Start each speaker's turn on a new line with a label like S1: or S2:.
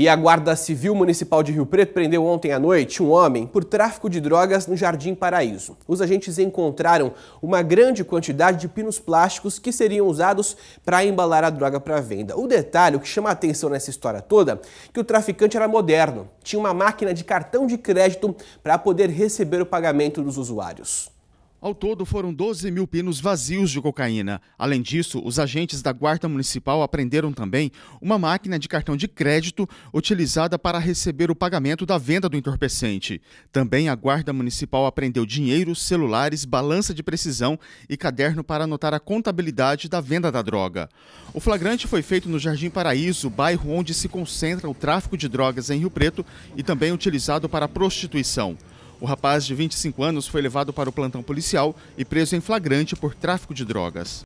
S1: E a Guarda Civil Municipal de Rio Preto prendeu ontem à noite um homem por tráfico de drogas no Jardim Paraíso. Os agentes encontraram uma grande quantidade de pinos plásticos que seriam usados para embalar a droga para venda. O detalhe o que chama a atenção nessa história toda é que o traficante era moderno, tinha uma máquina de cartão de crédito para poder receber o pagamento dos usuários.
S2: Ao todo, foram 12 mil pinos vazios de cocaína. Além disso, os agentes da Guarda Municipal apreenderam também uma máquina de cartão de crédito utilizada para receber o pagamento da venda do entorpecente. Também a Guarda Municipal apreendeu dinheiro, celulares, balança de precisão e caderno para anotar a contabilidade da venda da droga. O flagrante foi feito no Jardim Paraíso, bairro onde se concentra o tráfico de drogas em Rio Preto e também utilizado para prostituição. O rapaz de 25 anos foi levado para o plantão policial e preso em flagrante por tráfico de drogas.